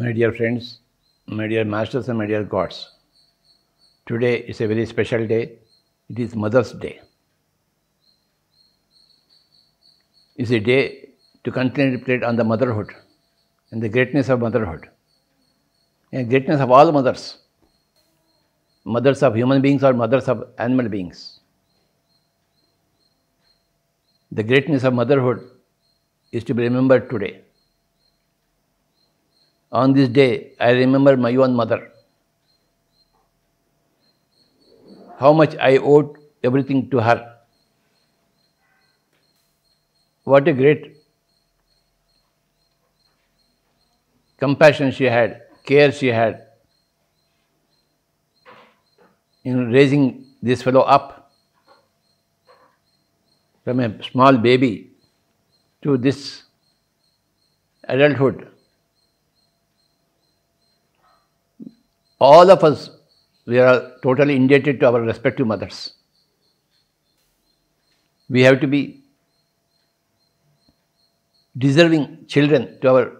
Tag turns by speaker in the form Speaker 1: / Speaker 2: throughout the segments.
Speaker 1: My dear friends, my dear masters and my dear gods, today is a very special day. It is Mother's Day. It's a day to contemplate on the motherhood and the greatness of motherhood and greatness of all mothers, mothers of human beings or mothers of animal beings. The greatness of motherhood is to be remembered today. On this day, I remember my own mother. How much I owed everything to her. What a great compassion she had, care she had in raising this fellow up from a small baby to this adulthood. all of us, we are totally indebted to our respective mothers. We have to be deserving children to our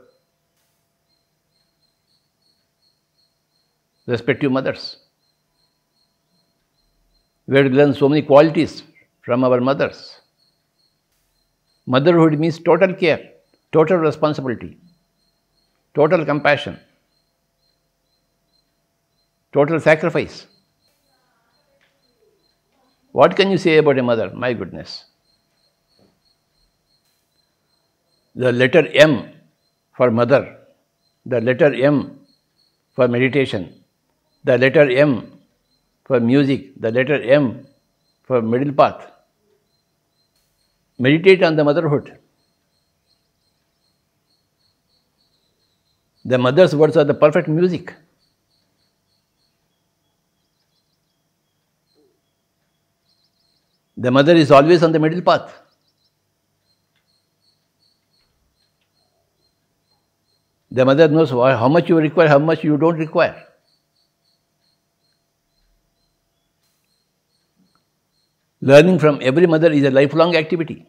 Speaker 1: respective mothers. We have to learn so many qualities from our mothers. Motherhood means total care, total responsibility, total compassion total sacrifice. What can you say about a mother? My goodness. The letter M for mother, the letter M for meditation, the letter M for music, the letter M for middle path. Meditate on the motherhood. The mother's words are the perfect music. The mother is always on the middle path. The mother knows how much you require, how much you don't require. Learning from every mother is a lifelong activity.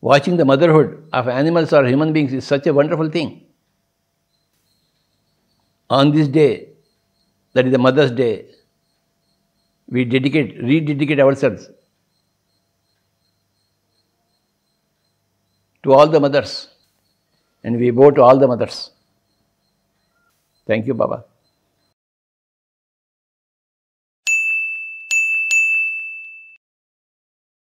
Speaker 1: Watching the motherhood of animals or human beings is such a wonderful thing. On this day, that is the Mother's Day, we dedicate, rededicate ourselves to all the mothers and we bow to all the mothers. Thank you, Baba.